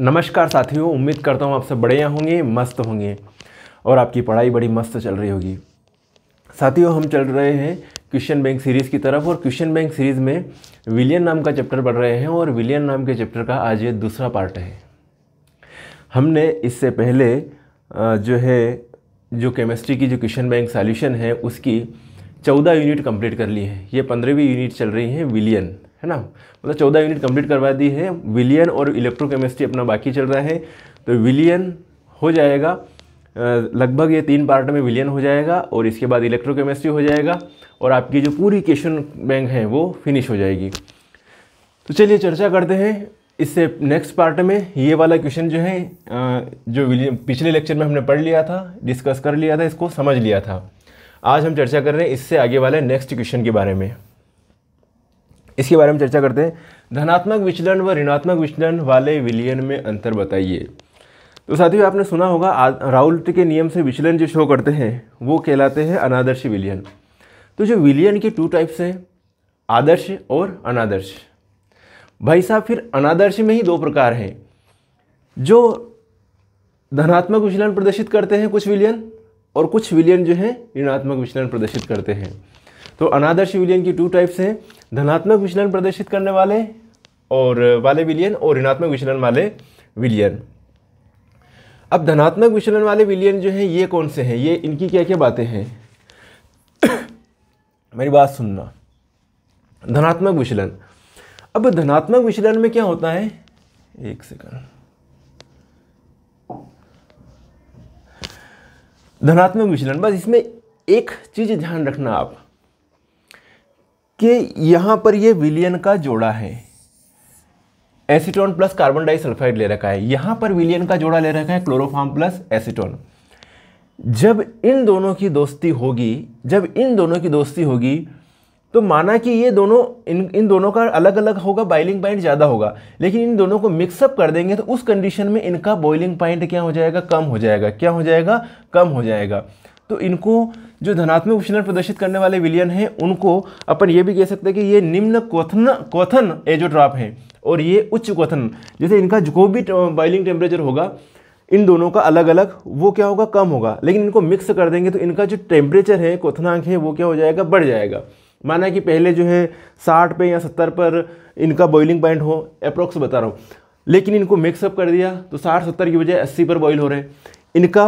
नमस्कार साथियों उम्मीद करता हूँ आप सब बढ़िया होंगे मस्त होंगे और आपकी पढ़ाई बड़ी मस्त चल रही होगी साथियों हम चल रहे हैं क्वेश्चन बैंक सीरीज़ की तरफ और क्वेश्चन बैंक सीरीज़ में विलियन नाम का चैप्टर पढ़ रहे हैं और विलियन नाम के चैप्टर का आज ये दूसरा पार्ट है हमने इससे पहले जो है जो केमिस्ट्री की जो क्वेश्चन बैंक सॉल्यूशन है उसकी चौदह यूनिट कंप्लीट कर ली है ये पंद्रहवीं यूनिट चल रही है विलियन है ना मतलब चौदह यूनिट कंप्लीट करवा दी है विलियन और इलेक्ट्रोकेमिस्ट्री अपना बाकी चल रहा है तो विलियन हो जाएगा लगभग ये तीन पार्ट में विलियन हो जाएगा और इसके बाद इलेक्ट्रोकेमिस्ट्री हो जाएगा और आपकी जो पूरी क्वेश्चन बैंक है वो फिनिश हो जाएगी तो चलिए चर्चा करते हैं इससे नेक्स्ट पार्ट में ये वाला क्वेश्चन जो है जो पिछले लेक्चर में हमने पढ़ लिया था डिस्कस कर लिया था इसको समझ लिया था आज हम चर्चा कर रहे हैं इससे आगे वाले नेक्स्ट क्वेश्चन के बारे में इसके बारे में चर्चा करते हैं धनात्मक विचलन व ऋणात्मक विचलन वाले विलियन में अंतर बताइए तो साथियों आपने सुना होगा राहुल के नियम से विचलन जो शो करते हैं वो कहलाते हैं अनादर्श विलियन तो जो विलियन के टू टाइप्स हैं आदर्श और अनादर्श भाई साहब फिर अनादर्श में ही दो प्रकार हैं जो धनात्मक विचलन प्रदर्शित करते हैं कुछ विलियन और कुछ विलियन जो हैं ऋणात्मक विचलन प्रदर्शित करते हैं तो अनादर्श विलियन की टू टाइप्स हैं धनात्मक विचलन प्रदर्शित करने वाले और वाले विलियन और ऋणात्मक विचलन वाले विलियन अब धनात्मक विचलन वाले विलियन जो हैं ये कौन से हैं ये इनकी क्या क्या बातें हैं मेरी बात सुनना धनात्मक विचलन अब धनात्मक विचलन में क्या होता है एक सेकंड धनात्मक विचलन बस इसमें एक चीज़ ध्यान रखना आप कि यहाँ पर ये विलियन का जोड़ा है एसीटोन प्लस कार्बन डाइसल्फाइड ले रखा है यहाँ पर विलियन का जोड़ा ले रखा है क्लोरोफार्म प्लस एसीटोन जब इन दोनों की दोस्ती होगी जब इन दोनों की दोस्ती होगी तो माना कि ये दोनों इन इन दोनों का अलग अलग होगा बॉइलिंग पॉइंट ज़्यादा होगा लेकिन इन दोनों को मिक्सअप कर देंगे तो उस कंडीशन में इनका बॉइलिंग पॉइंट क्या हो जाएगा कम हो जाएगा क्या हो जाएगा कम हो जाएगा तो इनको जो धनात्मक विचलन प्रदर्शित करने वाले विलियन हैं उनको अपन ये भी कह सकते हैं कि ये निम्न क्वथन क्वथन एजोट्रॉप है और ये उच्च क्वथन जैसे इनका जो भी बॉइलिंग टेम्परेचर होगा इन दोनों का अलग अलग वो क्या होगा कम होगा लेकिन इनको मिक्स कर देंगे तो इनका जो टेम्परेचर है क्वथनांक है वो क्या हो जाएगा बढ़ जाएगा माना कि पहले जो है साठ पे या सत्तर पर इनका बॉइलिंग पॉइंट हो अप्रोक्स बता रहा हूँ लेकिन इनको मिक्सअप कर दिया तो साठ सत्तर की बजाय अस्सी पर बॉयल हो रहे हैं इनका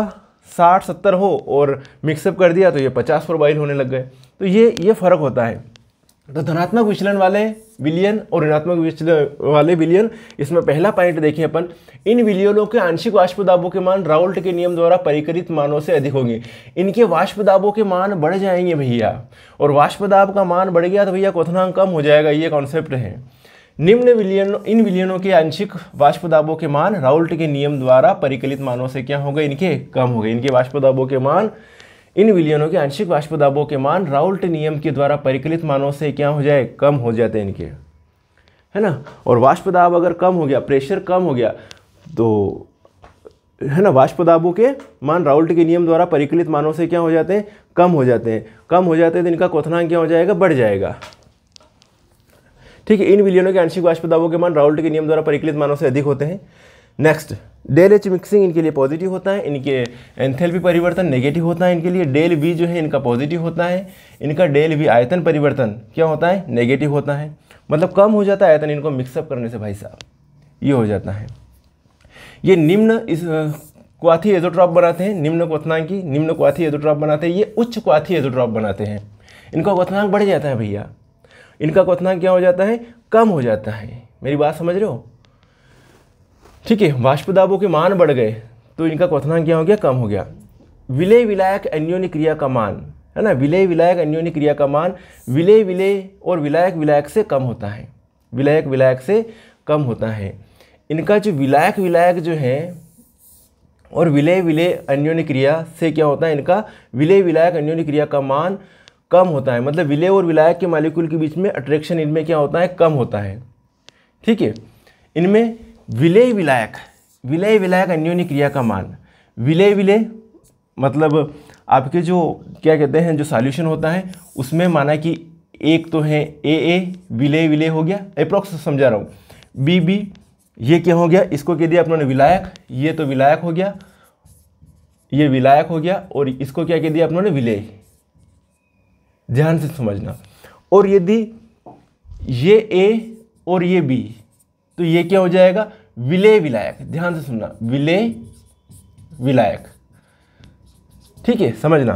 साठ सत्तर हो और मिक्सअप कर दिया तो ये पचास प्रोबाइल होने लग गए तो ये ये फ़र्क होता है तो धनात्मक विचलन वाले विलियन और ऋणात्मक विचलन वाले विलियन इसमें पहला पॉइंट देखें अपन इन विलियनों के आंशिक वाष्प दाबों के मान राउल्ट के नियम द्वारा परिकरित मानों से अधिक होंगे इनके वाष्प दाबों के मान बढ़ जाएंगे भैया और वाष्प दाब का मान बढ़ गया तो भैया क्वथनांक कम हो जाएगा ये कॉन्सेप्ट है निम्न विलियनों इन विलियनों के आंशिक वाष्पदाबों के मान राउल्ट के नियम द्वारा परिकलित मानों से क्या हो गए इनके कम हो गए इनके वाष्पदाबों के मान इन विलियनों के आंशिक वाष्पदाबों के मान राउल्ट नियम के द्वारा परिकलित मानों से क्या हो जाए कम हो जाते हैं इनके है ना और वाष्पदाब अगर कम हो गया प्रेशर कम हो गया तो है ना वाष्पदाबों के मान राउल्ट के नियम द्वारा परिकलित मानों से क्या हो जाते हैं कम हो जाते हैं कम हो जाते हैं तो इनका क्वथनांक क्या हो जाएगा बढ़ जाएगा ठीक है इन विलियनों के आंशिक वाष्प दावों के मान राउल्ट के नियम द्वारा परिकलित मानों से अधिक होते हैं नेक्स्ट डेल एच मिक्सिंग इनके लिए पॉजिटिव होता है इनके एंथेल्पी परिवर्तन नेगेटिव होता है इनके लिए डेल वी जो है इनका पॉजिटिव होता है इनका डेल वी आयतन परिवर्तन क्या होता है नेगेटिव होता है मतलब कम हो जाता है आयतन इनको मिक्सअप करने से भाई साहब ये हो जाता है ये निम्न इस क्वाथी एजोट्रॉप बनाते हैं निम्न क्वथनांकी निम्न क्वाथी एजोट्रॉप बनाते हैं ये उच्च क्वाथी एजोट्रॉप बनाते हैं इनका क्वथनांक बढ़ जाता है भैया इनका क्वथनांक क्या हो जाता है कम हो जाता है मेरी बात समझ रहे हो ठीक है वाष्प दाबों के मान बढ़ गए तो इनका क्वथनांक क्या हो गया कम हो गया विलय विलायक अन्योन्य क्रिया का मान है ना विलय विलायक अन्योन्य क्रिया का मान विलय विलय और विलायक विलायक से कम होता है विलायक विलायक से कम होता है इनका जो विलायक विलायक जो है और विलय विलय अन्योन्य क्रिया से क्या होता है इनका विलय विलायक अन्योन्य क्रिया का मान कम होता है मतलब विलय और विलायक के मालिक्यूल के बीच में अट्रैक्शन इनमें क्या होता है कम होता है ठीक है इनमें विलय विलायक विलय विलायक अन्योनी क्रिया का मान विलय विलय मतलब आपके जो क्या कहते हैं जो सॉल्यूशन होता है उसमें माना कि एक तो है ए ए विलय विलय हो गया अप्रॉक्स समझा रहा हूँ बी बी ये क्या हो गया इसको कह दिया अपनों विलायक ये तो विलायक हो गया ये विलायक हो गया और इसको क्या कह दिया अपनों ने विलय ध्यान से समझना और यदि ये ए और ये बी तो ये क्या हो जाएगा विलय विलायक ध्यान से सुनना विले विलायक ठीक है समझना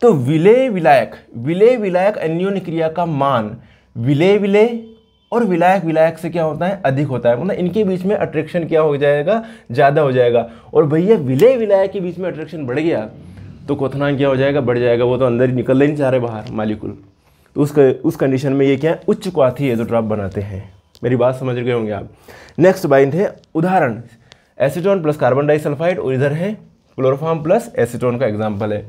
तो विलय विलायक विलय विलायक अन्योन्य क्रिया का मान विलय विलय और विलायक विलायक से क्या होता है अधिक होता है मतलब इनके बीच में अट्रैक्शन क्या हो जाएगा ज़्यादा हो जाएगा और भैया विलय विलायक के बीच में अट्रैक्शन बढ़ गया तो क्वथनांग क्या हो जाएगा बढ़ जाएगा वो तो अंदर ही निकल नहीं चाह रहे बाहर मालिकुल तो उस उस कंडीशन में ये क्या है उच्च क्वाथी एजोट्रॉप बनाते हैं मेरी बात समझ गए होंगे आप नेक्स्ट बाइंड है उदाहरण एसिटोन प्लस कार्बन डाइसल्फाइड और इधर है क्लोरोफार्म प्लस एसिटोन का एग्जाम्पल है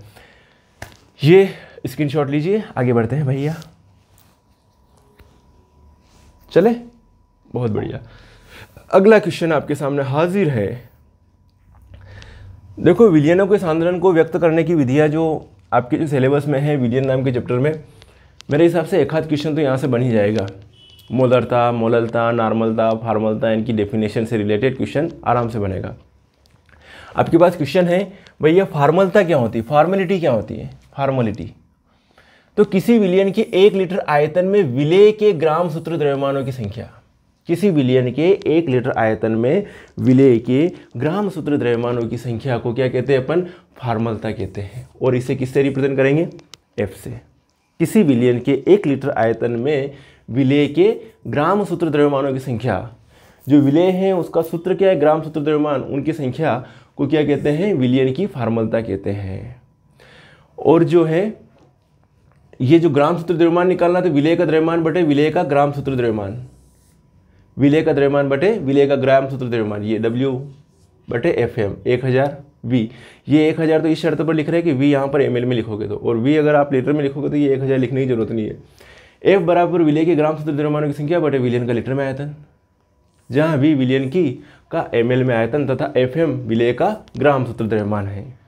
ये स्क्रीन लीजिए आगे बढ़ते हैं भैया चले बहुत बढ़िया अगला क्वेश्चन आपके सामने हाजिर है देखो विलियनों के सांद्रन को व्यक्त करने की विधियाँ जो आपके जो सिलेबस में है विलियन नाम के चैप्टर में मेरे हिसाब से एक क्वेश्चन तो यहाँ से बन ही जाएगा मोलरता मोललता नॉर्मलता फार्मलता इनकी डेफिनेशन से रिलेटेड क्वेश्चन आराम से बनेगा आपके पास क्वेश्चन है भैया फार्मलता क्या होती है फार्मेलिटी क्या होती है फार्मेलिटी तो किसी विलियन के एक लीटर आयतन में विलय के ग्राम सूत्र द्रव्यमानों की संख्या किसी विलयन के एक लीटर आयतन में विलय के ग्राम सूत्र द्रव्यमानों की संख्या को क्या कहते हैं अपन फार्मलता कहते हैं और इसे किससे रिप्रेजेंट करेंगे एफ से किसी विलयन के एक लीटर आयतन में विलय के ग्राम सूत्र द्रव्यमानों की संख्या जो विलय हैं उसका सूत्र क्या है ग्राम सूत्र द्रव्यमान उनकी संख्या को क्या कहते हैं विलयन की फार्मलता कहते हैं और जो है ये जो ग्राम सूत्र द्रव्यमान निकालना तो विलय का द्रव्यमान बटे विलय का ग्राम सूत्र द्रव्यमान विलय का द्रव्यमान बटे विलय का ग्राम सूत्र द्रव्यमान ये डब्ल्यू बटे एफ एम एक हज़ार वी ये एक हज़ार तो इस शर्त पर लिख रहे हैं कि वी यहाँ पर एम में लिखोगे तो और वी अगर आप लीटर में लिखोगे तो ये एक हज़ार लिखने की जरूरत नहीं है एफ बराबर विलय के ग्राम सूत्र द्रव्यमानों की संख्या बटे विलियन का लीटर में आयतन जहाँ वी विलियन की का एम में आयतन तथा एफ एम विलय का ग्राम सूत्र द्रव्यमान है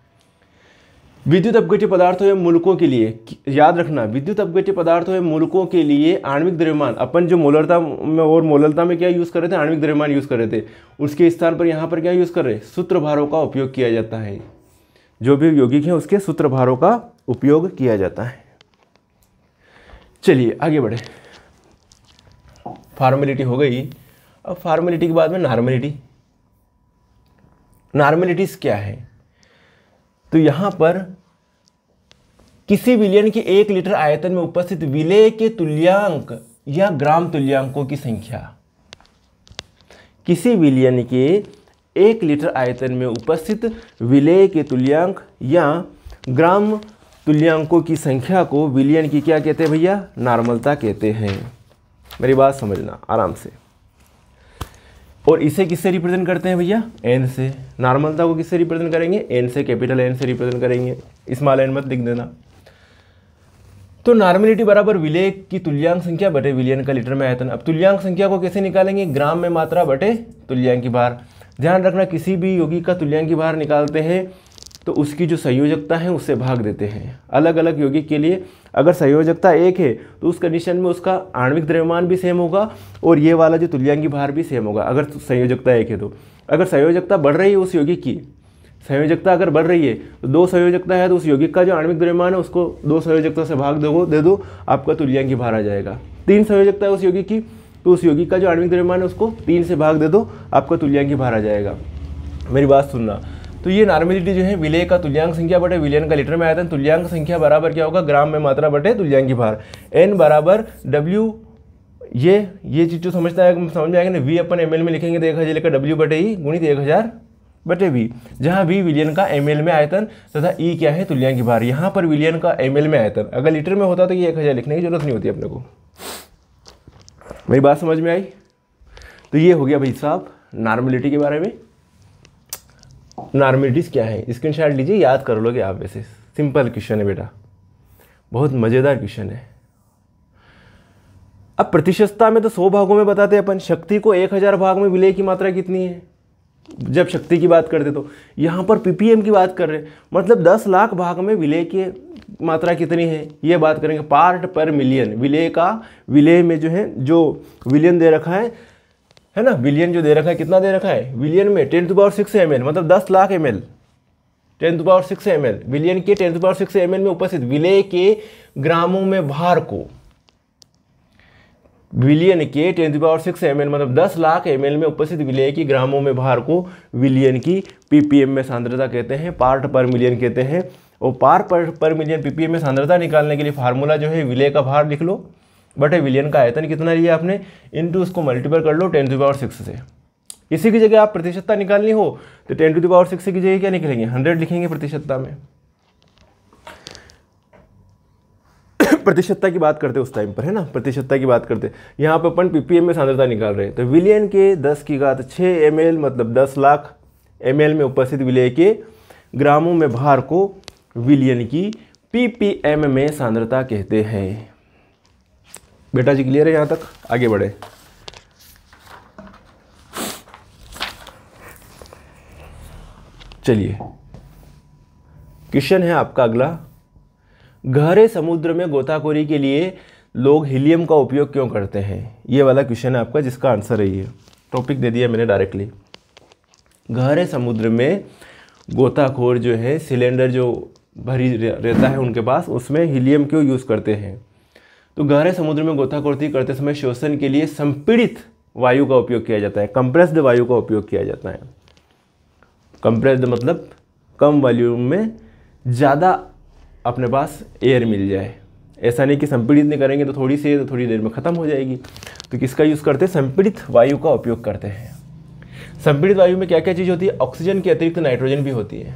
विद्युत अपगट्य पदार्थ एवं मूलकों के लिए याद रखना विद्युत अपगट्य पदार्थ एवं मूलकों के लिए आणविक द्रव्यमान अपन जो मोलरता में और मोलरता में क्या यूज़ कर रहे थे आणविक द्रव्यमान यूज़ कर रहे थे उसके स्थान पर यहाँ पर क्या यूज़ कर रहे सूत्र भारों का उपयोग किया जाता है जो भी यौगिक हैं उसके सूत्र भारों का उपयोग किया जाता है चलिए आगे बढ़े फार्मेलिटी हो गई अब फार्मेलिटी के बाद में नॉर्मेलिटी नॉर्मेलिटीज़ क्या है तो यहां पर किसी विलयन के एक लीटर आयतन में उपस्थित विलय के तुल्यांक या ग्राम तुल्यांकों की संख्या किसी विलयन के एक लीटर आयतन में उपस्थित विलय के तुल्यांक या ग्राम तुल्यांकों की संख्या को विलयन की क्या कहते हैं भैया नॉर्मलता कहते हैं मेरी बात समझना आराम से और इसे किससे रिप्रेजेंट करते हैं भैया एन से नॉर्मलता को किससे रिप्रेजेंट करेंगे एन से कैपिटल एन से रिप्रेजेंट करेंगे स्मॉल एन मत लिख देना तो नॉर्मलिटी बराबर विलय की तुल्यांक संख्या बटे विलियन का लीटर में आयतन अब तुल्यांक संख्या को कैसे निकालेंगे ग्राम में मात्रा बटे तुल्यांक की बार ध्यान रखना किसी भी योगी का तुल्यांक की बार निकालते हैं तो उसकी जो संयोजकता है उससे भाग देते हैं अलग अलग यौगिक के लिए अगर संयोजकता एक है तो उस कंडीशन में उसका आणविक द्रव्यमान भी सेम होगा और ये वाला जो तुल्यांगी भार भी सेम होगा अगर संयोजकता एक है तो अगर संयोजकता बढ़ रही है उस यौगिक की संयोजकता अगर बढ़ रही है तो दो संयोजकता है तो उस यौगिक का जो आणविक द्रव्यमान है उसको दो संयोजकता से भाग दो दे दो आपका तुल्यांगी भार आ जाएगा तीन संयोजकता है उस यौगिक की तो उस यौगिक का जो आणविक द्रव्यमान है उसको तीन से भाग दे दो आपका तुल्यांगी भार आ जाएगा मेरी बात सुनना तो ये नॉर्मेलिटी जो है विलय का तुल्यांक संख्या बटे विलियन का लीटर में आया था तुल्यांक संख्या बराबर क्या होगा ग्राम में मात्रा बटे तुल्यांक की भार एन बराबर डब्ल्यू ये ये चीज़ जो समझता है समझ में आएगा ना वी अपन एम में लिखेंगे तो एक हज़ार लेकर डब्ल्यू बटे ई e गुणित एक हज़ार बटे वी जहाँ वी विलियन का एम में आयतन तथा ई e क्या है तुल्यांक की भार यहाँ पर विलियन का एम में आयतन अगर लीटर में होता तो ये एक हज़ार लिखने की जरूरत नहीं होती अपने को मेरी बात समझ में आई तो ये हो गया भाई साहब नॉर्मलिटी के बारे में नॉर्मेलिटीज़ क्या है स्क्रीन शॉट लीजिए याद कर लोगे आप वैसे सिंपल क्वेश्चन है बेटा बहुत मज़ेदार क्वेश्चन है अब प्रतिशतता में तो सौ भागों में बताते हैं अपन शक्ति को एक हज़ार भाग में विलय की मात्रा कितनी है जब शक्ति की बात करते तो यहाँ पर पीपीएम की बात कर रहे हैं मतलब दस लाख भाग में विलय की मात्रा कितनी है ये बात करेंगे पार्ट पर मिलियन विलय का विलय में जो है जो विलियन दे रखा है है ना बिलियन जो दे रखा है कितना दे रखा है बिलियन में ten to power six M मतलब दस lakh M L ten to power six M बिलियन के ten to power six M में उपस्थित विलय के ग्रामों में भार को विलियन के ten to power six M मतलब दस लाख एम में उपस्थित विलय की ग्रामों में भार को विलियन की पीपीएम में सांद्रता कहते हैं पार्ट पर मिलियन कहते हैं और पार्ट पर, पर मिलियन पीपीएम में सांद्रता निकालने के लिए फार्मूला जो है विलय का भार लिख लो बटे विलियन का आयतन कितना लिया आपने टू उसको मल्टीपल कर लो टेन टू पावर सिक्स से इसी की जगह आप प्रतिशतता निकालनी हो तो टेन टू दावर पावर सिक्स की जगह क्या निकलेंगे हंड्रेड लिखेंगे प्रतिशतता में प्रतिशतता की बात करते उस टाइम पर है ना प्रतिशतता की बात करते यहाँ पर अपन पीपीएम में सांद्रता निकाल रहे हैं तो विलियन के दस की घात छः एम मतलब दस लाख एम में उपस्थित विलय के ग्रामों में भार को विलियन की पीपीएम में सांद्रता कहते हैं बेटा जी क्लियर है यहाँ तक आगे बढ़े चलिए क्वेश्चन है आपका अगला गहरे समुद्र में गोताखोरी के लिए लोग हीलियम का उपयोग क्यों करते हैं ये वाला क्वेश्चन है आपका जिसका आंसर है ये टॉपिक दे दिया मैंने डायरेक्टली गहरे समुद्र में गोताखोर जो है सिलेंडर जो भरी रहता है उनके पास उसमें हीलियम क्यों यूज़ करते हैं तो गहरे समुद्र में गोताखोरती करते समय श्वसन के लिए संपीड़ित वायु का उपयोग किया जाता है कंप्रेस्ड वायु का उपयोग किया जाता है कंप्रेस्ड मतलब कम वॉल्यूम में ज़्यादा अपने पास एयर मिल जाए ऐसा नहीं कि संपीड़ित नहीं करेंगे तो थोड़ी सी तो थोड़ी देर में ख़त्म हो जाएगी तो किसका यूज़ करते हैं संपीड़ित वायु का उपयोग करते हैं संपीड़ित वायु में क्या क्या चीज़ होती है ऑक्सीजन के अतिरिक्त नाइट्रोजन भी होती है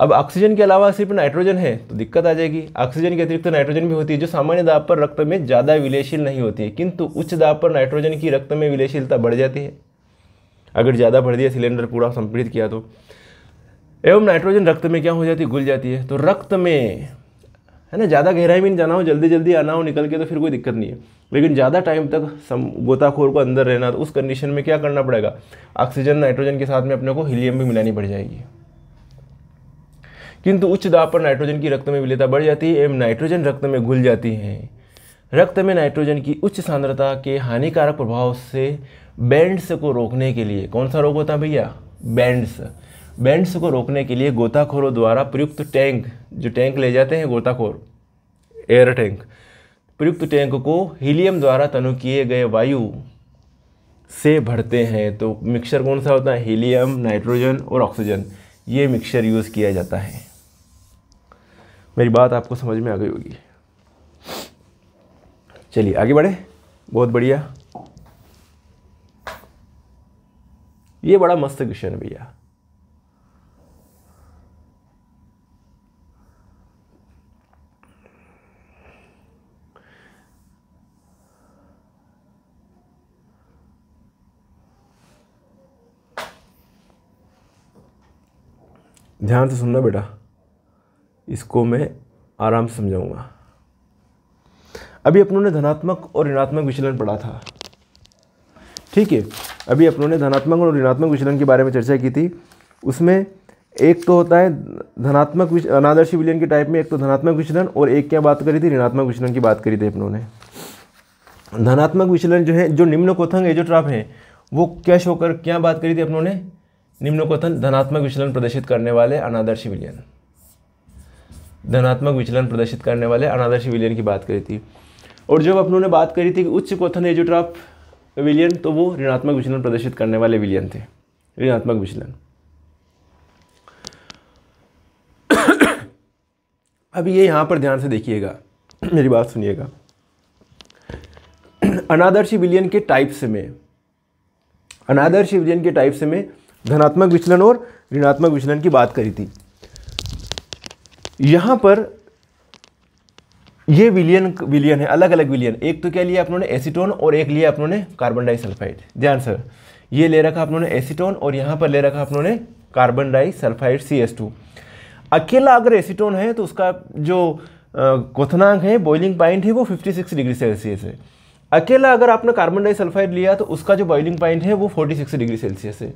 अब ऑक्सीजन के अलावा सिर्फ नाइट्रोजन है तो दिक्कत आ जाएगी ऑक्सीजन के अतिरिक्त नाइट्रोजन भी होती है जो सामान्य दाब पर रक्त में ज़्यादा विलेशील नहीं होती है किंतु उच्च दाब पर नाइट्रोजन की रक्त में विलेशीलता बढ़ जाती है अगर ज़्यादा बढ़ दिया सिलेंडर पूरा संपीड़ित किया तो एवं नाइट्रोजन रक्त में क्या हो जाती है घुल जाती है तो रक्त में है ना ज़्यादा गहराई में नहीं जाना हो जल्दी जल्दी आना हो निकल के तो फिर कोई दिक्कत नहीं है लेकिन ज़्यादा टाइम तक सम गोताखोर को अंदर रहना तो उस कंडीशन में क्या करना पड़ेगा ऑक्सीजन नाइट्रोजन के साथ में अपने को हीलियम भी मिलानी पड़ जाएगी किंतु उच्च दाब पर नाइट्रोजन की रक्त में विलेता बढ़ जाती है एवं नाइट्रोजन रक्त में घुल जाती है रक्त में नाइट्रोजन की उच्च सांद्रता के हानिकारक प्रभाव से बैंड्स को रोकने के लिए कौन सा रोग होता है भैया बैंड्स बैंड्स को रोकने के लिए गोताखोरों द्वारा प्रयुक्त टैंक जो टैंक ले जाते हैं गोताखोर एयर टैंक प्रयुक्त टैंक को हीलियम द्वारा तनु किए गए वायु से भरते हैं तो मिक्सचर कौन सा होता है हीलियम नाइट्रोजन और ऑक्सीजन ये मिक्सचर यूज़ किया जाता है मेरी बात आपको समझ में आ गई होगी चलिए आगे बढ़े बहुत बढ़िया ये बड़ा मस्त क्वेश्चन है भैया ध्यान से सुनना बेटा इसको मैं आराम से समझाऊंगा अभी अपनों ने धनात्मक और ऋणात्मक विचलन पढ़ा था ठीक है अभी अपनों ने धनात्मक और ऋणात्मक विचलन के बारे में चर्चा की थी उसमें एक तो होता है धनात्मक अनादर्शी विलियन के टाइप में एक तो धनात्मक विचलन और एक क्या बात करी थी ऋणात्मक विचलन की बात करी थी अपनों ने धनात्मक विचलन जो है जो निम्न कोथंग एजोट्राफ हैं वो क्या शो कर क्या बात करी थी अपनों ने निम्न कोथन धनात्मक विचलन प्रदर्शित करने वाले अनादर्शी विलियन धनात्मक विचलन प्रदर्शित करने वाले अनादर्श विलियन की बात करी थी और जब अपनों ने बात करी थी कि उच्च क्वथन एजोट्राप विलियन तो वो ऋणात्मक विचलन प्रदर्शित करने वाले विलियन थे ऋणात्मक विचलन अब ये यहाँ पर ध्यान से देखिएगा मेरी बात सुनिएगा अनादर्शी विलियन के टाइप्स में अनादर्शी विलियन के टाइप्स में धनात्मक विचलन और ऋणात्मक विचलन की बात करी थी यहां पर ये विलियन विलियन है अलग अलग विलियन एक तो क्या लिया आप एसिटोन ने एसीटोन और एक लिया आप ने कार्बन डाइसल्फाइड ध्यान सर ये ले रखा आप ने एसीटोन और यहां पर ले रखा आप ने carbon disulphide C S two अकेला अगर एसीटोन है तो उसका जो क्वथनांक है बॉइलिंग पॉइंट है वो 56 डिग्री सेल्सियस है अकेला अगर आपने कार्बन डाइसल्फाइड लिया तो उसका जो बॉइलिंग पॉइंट है वो 46 डिग्री सेल्सियस है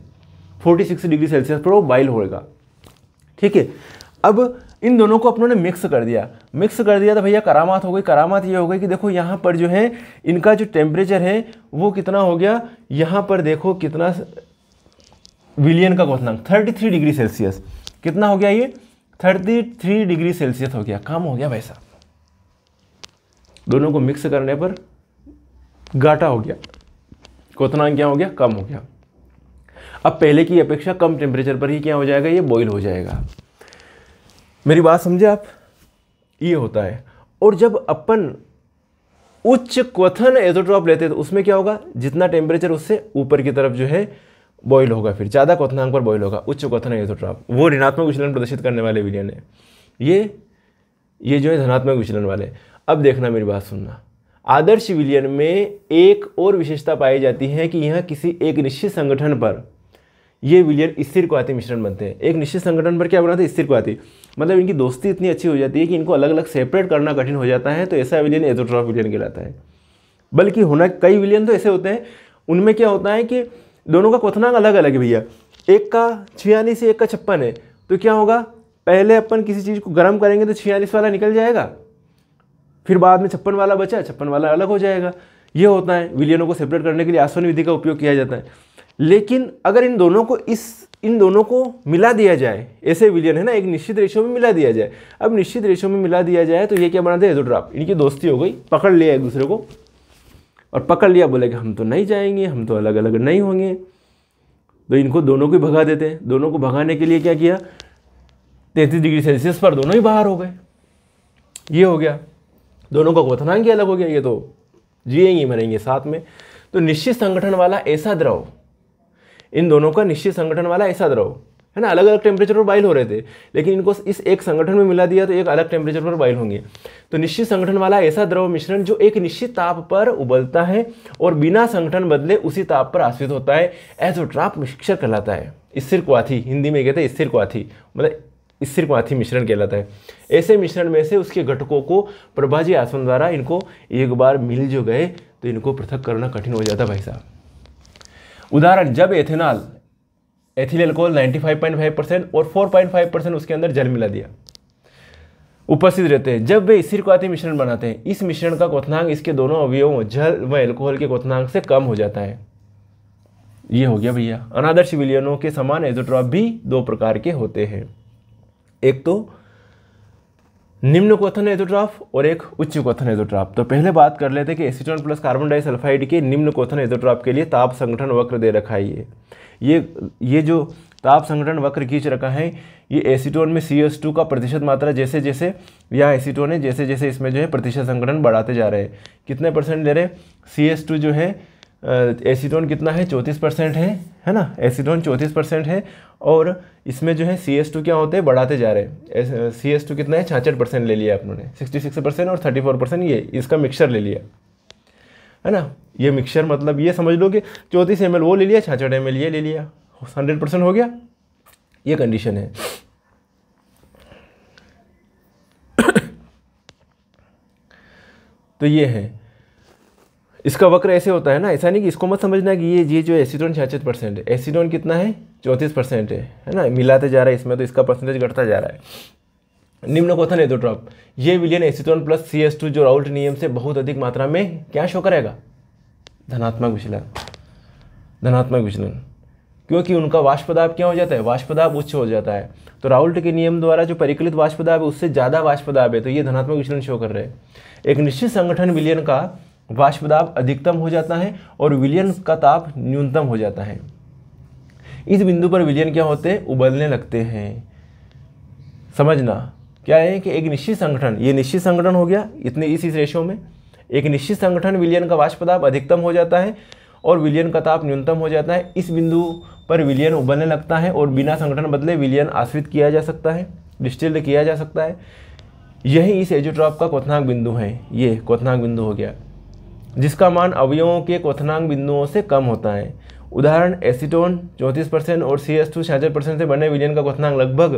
46 डिग्री सेल्सियस पर वो बॉइल होएगा ठीक है अब इन दोनों को अपनों ने मिक्स कर दिया मिक्स कर दिया तो भैया करामात हो गई करामात ये हो गई कि देखो यहाँ पर जो है इनका जो टेम्परेचर है वो कितना हो गया यहाँ पर देखो कितना विलियन का क्वनांक थर्टी थ्री डिग्री सेल्सियस कितना हो गया ये थर्टी थ्री डिग्री सेल्सियस हो गया काम हो गया वैसा दोनों को मिक्स करने पर घाटा हो गया कोतना क्या हो गया कम हो गया अब पहले की अपेक्षा कम टेम्परेचर पर ही क्या हो जाएगा ये बॉईल हो जाएगा मेरी बात समझे आप ये होता है और जब अपन उच्च क्वथन एजोट्रॉप लेते हैं तो उसमें क्या होगा जितना टेम्परेचर उससे ऊपर की तरफ जो है बॉयल होगा फिर ज़्यादा क्वथनांक पर बॉयल होगा उच्च क्वथन एजोट्रॉप वो ऋणात्मक विचलन प्रदर्शित करने वाले विलियन है ये ये जो है धनात्मक विचलन वाले अब देखना मेरी बात सुनना आदर्श विलियन में एक और विशेषता पाई जाती है कि यह किसी एक निश्चित संगठन पर ये विलियन स्थिर को मिश्रण बनते हैं एक निश्चित संगठन पर क्या बनाते हैं स्थिर को आती मतलब इनकी दोस्ती इतनी अच्छी हो जाती है कि इनको अलग अलग सेपरेट करना कठिन हो जाता है तो ऐसा विलियन एजोट्रॉफ विलियन कहलाता है बल्कि होना कई विलियन तो ऐसे होते हैं उनमें क्या होता है कि दोनों का क्वथनांक अलग अलग है भैया एक का छियालीस एक का छप्पन है तो क्या होगा पहले अपन किसी चीज़ को गर्म करेंगे तो छियालीस वाला निकल जाएगा फिर बाद में छप्पन वाला बचा छप्पन वाला अलग हो जाएगा ये होता है विलियनों को सेपरेट करने के लिए आसवन विधि का उपयोग किया जाता है लेकिन अगर इन दोनों को इस इन दोनों को मिला दिया जाए ऐसे विलियन है ना एक निश्चित रेशो में मिला दिया जाए अब निश्चित रेशो में मिला दिया जाए तो ये क्या बनाते दिया एजोड्राप तो इनकी दोस्ती हो गई पकड़ लिया एक दूसरे को और पकड़ लिया बोले कि हम तो नहीं जाएंगे हम तो अलग अलग नहीं होंगे तो इनको दोनों को भगा देते हैं दोनों को भगाने के लिए क्या किया तैंतीस डिग्री सेल्सियस पर दोनों ही बाहर हो गए ये हो गया दोनों का गोथनांग अलग हो गया ये तो जिएंगे मरेंगे साथ में तो निश्चित संगठन वाला ऐसा द्रव इन दोनों का निश्चित संगठन वाला ऐसा द्रव है ना अलग अलग टेम्परेचर पर बाइल हो रहे थे लेकिन इनको इस एक संगठन में मिला दिया तो एक अलग टेम्परेचर पर बाइल होंगे तो निश्चित संगठन वाला ऐसा द्रव मिश्रण जो एक निश्चित ताप पर उबलता है और बिना संगठन बदले उसी ताप पर आश्रित होता है एज ड्राप मिक्सचर कहलाता है स्थिर क्वाथी हिंदी में कहते हैं स्थिर क्वाथी मतलब स्थिर क्वाथी मिश्रण कहलाता है ऐसे मिश्रण में से उसके घटकों को प्रभाजी आसन द्वारा इनको एक बार मिल जो गए तो इनको पृथक करना कठिन हो जाता भाई साहब उदाहरण जब एथेनॉल एथिल एल्कोहल 95.5 परसेंट और 4.5 परसेंट उसके अंदर जल मिला दिया उपस्थित रहते हैं जब वे आती मिश्रण बनाते हैं इस मिश्रण का कोथनांग इसके दोनों अवयवों जल व एल्कोहल के कोथनांग से कम हो जाता है ये हो गया भैया अनादर्श विलियनों के समान एजोट्रॉप भी दो प्रकार के होते हैं एक तो निम्न क्वथन एजोट्राफ और एक उच्च क्वथन एजोट्राफ तो पहले बात कर लेते हैं कि एसीटोन प्लस कार्बन डाइसल्फाइड के निम्न क्वथन एजोट्राफ के लिए ताप संगठन वक्र दे रखा है ये ये ये जो ताप संगठन वक्र खींच रखा है ये एसीटोन में सी एस टू का प्रतिशत मात्रा जैसे जैसे या एसीटोन है जैसे जैसे इसमें जो है प्रतिशत संगठन बढ़ाते जा रहे हैं कितने परसेंट दे रहे हैं सी एस टू जो है एसीटोन कितना है चौंतीस परसेंट है है ना एसीटोन चौंतीस परसेंट है और इसमें जो है सी एस टू क्या होते हैं बढ़ाते जा रहे हैं सी एस टू कितना है छाछठ परसेंट ले लिया आप लोगों सिक्सटी सिक्स परसेंट और थर्टी फोर परसेंट ये इसका मिक्सचर ले लिया है ना ये मिक्सचर मतलब ये समझ लो कि चौंतीस एम वो ले लिया छाछठ एम ये ले लिया हंड्रेड परसेंट हो गया ये कंडीशन है तो ये है इसका वक्र ऐसे होता है ना ऐसा नहीं कि इसको मत समझना कि ये ये जो एसीटोन छियासठ परसेंट है एसीडोन कितना है चौंतीस परसेंट है है ना मिलाते जा रहा है इसमें तो इसका परसेंटेज घटता जा रहा है निम्न क्वेश्चन है दो ड्रॉप ये विलियन acetone plus C S two जो राउल्ट नियम से बहुत अधिक मात्रा में क्या शो करेगा धनात्मक विचलन धनात्मक विचलन क्योंकि उनका वाष्पदाब क्या हो जाता है वाष्पदाब उच्च हो जाता है तो राउल्ट के नियम द्वारा जो परिकलित वाष्पदाब है उससे ज़्यादा वाष्पदाब है तो ये धनात्मक विचलन शो कर रहे हैं एक निश्चित संगठन विलियन का वाष्पदाब अधिकतम हो जाता है और विलियन का ताप न्यूनतम हो जाता है इस बिंदु पर विलियन क्या होते हैं उबलने लगते हैं समझना क्या है कि एक निश्चित संगठन ये निश्चित संगठन हो गया इतने इस इस रेशो में एक निश्चित संगठन विलियन का वाष्पदाप अधिकतम हो जाता है और विलियन का ताप न्यूनतम हो जाता है इस बिंदु पर विलियन उबलने लगता है और बिना संगठन बदले विलियन आश्रित किया जा सकता है डिस्टिल्ड किया जा सकता है यही इस एजोट्रॉप का क्वथनाक बिंदु है ये क्वथनाक बिंदु हो गया जिसका मान अवयवों के क्वथनांक बिंदुओं से कम होता है उदाहरण एसीटोन चौंतीस परसेंट और सी एस टू छियासठ परसेंट से बने विलियन का क्वथनांक लगभग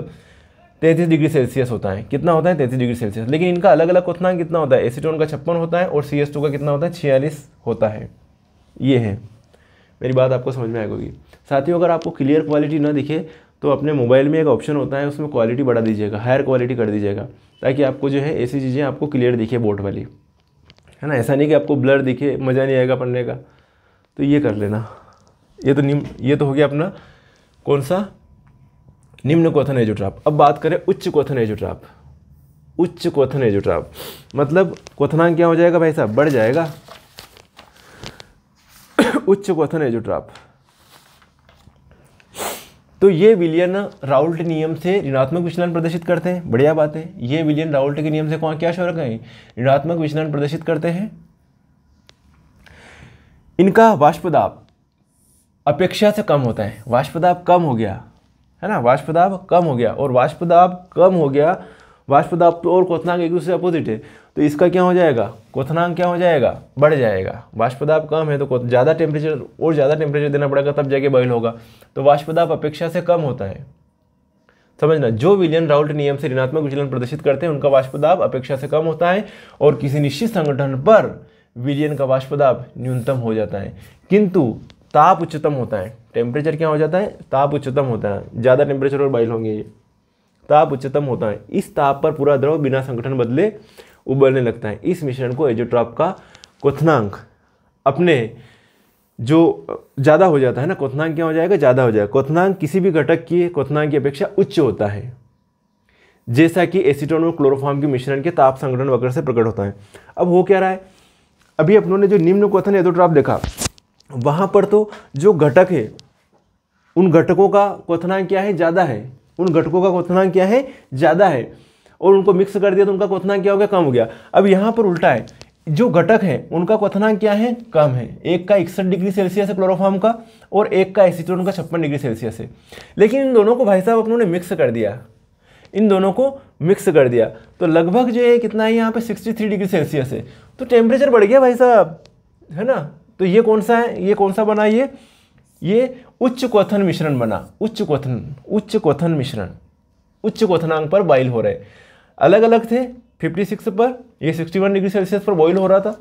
तैंतीस डिग्री सेल्सियस होता है कितना होता है तैंतीस डिग्री सेल्सियस लेकिन इनका अलग अलग क्वथनांक कितना होता है एसीटोन का छप्पन होता है और सी एस टू का कितना होता है छियालीस होता है ये है मेरी बात आपको समझ में आएगी होगी साथियों अगर आपको क्लियर क्वालिटी ना दिखे तो अपने मोबाइल में एक ऑप्शन होता है उसमें क्वालिटी बढ़ा दीजिएगा हायर क्वालिटी कर दीजिएगा ताकि आपको जो है ऐसी चीज़ें आपको क्लियर दिखे बोट वाली है ना ऐसा नहीं कि आपको ब्लर दिखे मज़ा नहीं आएगा पढ़ने का तो ये कर लेना ये तो निम्न ये तो हो गया अपना कौन सा निम्न क्वथन एजोट्राप अब बात करें उच्च क्वथन एजोट्राप उच्च क्वथन एजोट्राप मतलब क्वथनांक क्या हो जाएगा भाई साहब बढ़ जाएगा उच्च क्वथन एजोट्राप तो ये विलियन राउल्ट नियम से ऋणात्मक विचलन प्रदर्शित करते हैं बढ़िया बात है ये विलियन राउल्ट के नियम से कौन क्या शोरक है ऋणात्मक विचलन प्रदर्शित करते हैं इनका वाष्पदाप अपेक्षा से कम होता है वाष्पदाप कम हो गया है ना वाष्पदाप कम हो गया और वाष्पदाप कम हो गया वाष्पदाप तो और कोतना एक दूसरे अपोजिट है तो इसका क्या हो जाएगा क्वथनांक क्या हो जाएगा बढ़ जाएगा वाष्पदाब कम है तो ज़्यादा टेम्परेचर और ज़्यादा टेम्परेचर देना पड़ेगा तब जाके बॉयल होगा तो वाष्पदाप अपेक्षा से कम होता है समझना जो विलियन राउल्ट नियम से ऋणात्मक विचलन प्रदर्शित करते हैं उनका वाष्पदाप अपेक्षा से कम होता है और किसी निश्चित संगठन पर विलियन का वाष्पदाप न्यूनतम हो जाता है किंतु ताप उच्चतम होता है टेम्परेचर क्या हो जाता है ताप उच्चतम होता है ज़्यादा टेम्परेचर और बॉयल होंगे ये ताप उच्चतम होता है इस ताप पर पूरा द्रव बिना संगठन बदले उबलने लगता है इस मिश्रण को एजोट्रॉप का क्वथनांक अपने जो ज़्यादा हो जाता है ना क्वथनांक क्या हो जाएगा ज़्यादा हो जाएगा क्वथनांक किसी भी घटक की क्वथनांक की अपेक्षा उच्च होता है जैसा कि एसीटोन और क्लोरोफॉर्म के मिश्रण के ताप संगठन वगैरह से प्रकट होता है अब हो क्या रहा है अभी अपनों ने जो निम्न क्वथन एजोट्रॉप देखा वहाँ पर तो जो घटक है उन घटकों का क्वथनांक क्या है ज़्यादा है उन घटकों का क्वथनांक क्या है ज़्यादा है और उनको मिक्स कर दिया तो उनका क्वथनांक क्या हो गया कम हो गया अब यहाँ पर उल्टा है जो घटक है उनका क्वथनांक क्या है कम है एक का इकसठ डिग्री सेल्सियस है क्लोरोफार्म का और एक का एसिटोन का छप्पन डिग्री सेल्सियस है लेकिन इन दोनों को भाई साहब अपनों ने मिक्स कर दिया इन दोनों को मिक्स कर दिया तो लगभग जो है कितना है यहाँ पे 63 डिग्री सेल्सियस है तो टेम्परेचर बढ़ गया भाई साहब है ना तो ये कौन सा है ये कौन सा बना ये ये उच्च क्वथन मिश्रण बना उच्च क्वथन उच्च क्वथन मिश्रण उच्च क्वथनांक पर बाइल हो रहे अलग अलग थे 56 पर ये 61 डिग्री सेल्सियस पर बॉईल हो रहा था